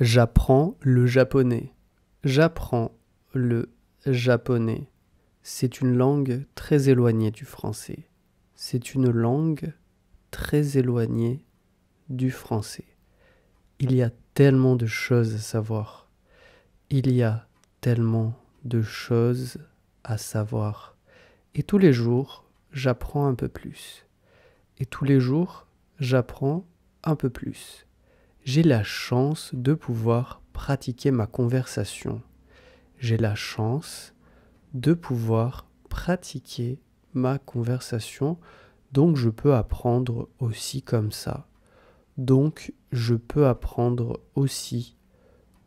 J'apprends le japonais. J'apprends le japonais. C'est une langue très éloignée du français. C'est une langue très éloignée du français. Il y a tellement de choses à savoir. Il y a tellement de choses à savoir. Et tous les jours, j'apprends un peu plus. Et tous les jours, j'apprends un peu plus j'ai la chance de pouvoir pratiquer ma conversation. J'ai la chance de pouvoir pratiquer ma conversation, donc je peux apprendre aussi comme ça. Donc je peux apprendre aussi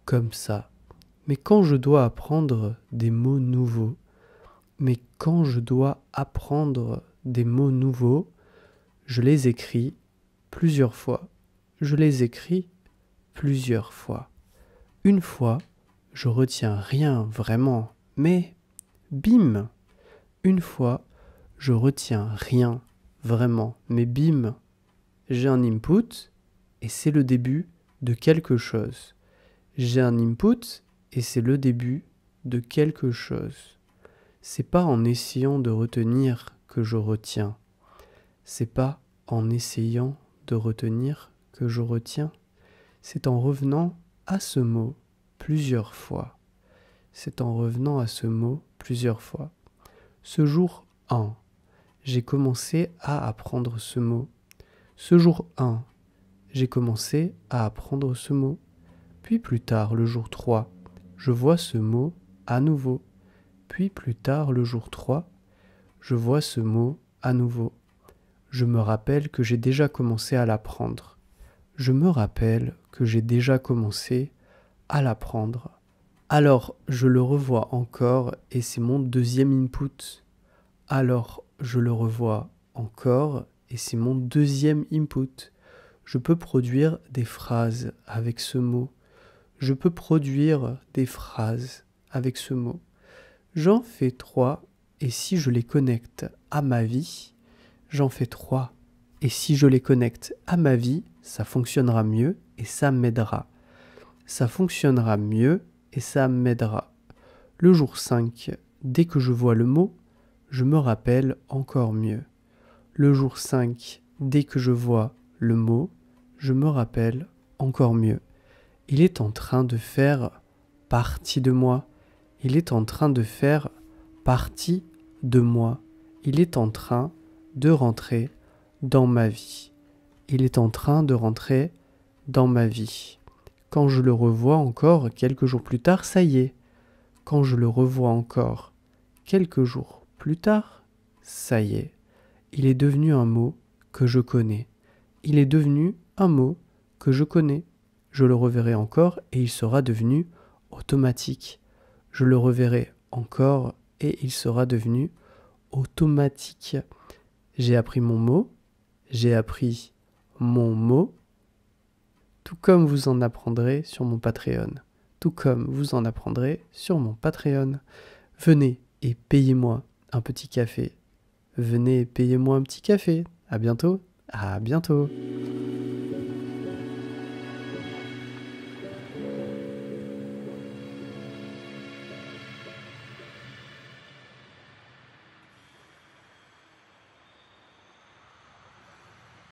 comme ça. Mais quand je dois apprendre des mots nouveaux, mais quand je dois apprendre des mots nouveaux, je les écris plusieurs fois je les écris plusieurs fois. Une fois, je retiens rien vraiment, mais bim Une fois, je retiens rien vraiment, mais bim J'ai un input et c'est le début de quelque chose. J'ai un input et c'est le début de quelque chose. C'est pas en essayant de retenir que je retiens. C'est pas en essayant de retenir je retiens, c'est en revenant à ce mot plusieurs fois. C'est en revenant à ce mot plusieurs fois. Ce jour 1, j'ai commencé à apprendre ce mot. Ce jour 1, j'ai commencé à apprendre ce mot. Puis plus tard, le jour 3, je vois ce mot à nouveau. Puis plus tard, le jour 3, je vois ce mot à nouveau. Je me rappelle que j'ai déjà commencé à l'apprendre je me rappelle que j'ai déjà commencé à l'apprendre. Alors je le revois encore et c'est mon deuxième input. Alors je le revois encore et c'est mon deuxième input. Je peux produire des phrases avec ce mot. Je peux produire des phrases avec ce mot. J'en fais trois et si je les connecte à ma vie, j'en fais trois. Et si je les connecte à ma vie, ça fonctionnera mieux et ça m'aidera. Ça fonctionnera mieux et ça m'aidera. Le jour 5, dès que je vois le mot, je me rappelle encore mieux. Le jour 5, dès que je vois le mot, je me rappelle encore mieux. Il est en train de faire partie de moi. Il est en train de faire partie de moi. Il est en train de rentrer dans ma vie. Il est en train de rentrer dans ma vie. Quand je le revois encore quelques jours plus tard, ça y est. Quand je le revois encore quelques jours plus tard, ça y est. Il est devenu un mot que je connais. Il est devenu un mot que je connais. Je le reverrai encore et il sera devenu automatique. Je le reverrai encore et il sera devenu automatique. J'ai appris mon mot, j'ai appris mon mot, tout comme vous en apprendrez sur mon Patreon, tout comme vous en apprendrez sur mon Patreon. Venez et payez-moi un petit café. Venez et payez-moi un petit café. À bientôt. À bientôt.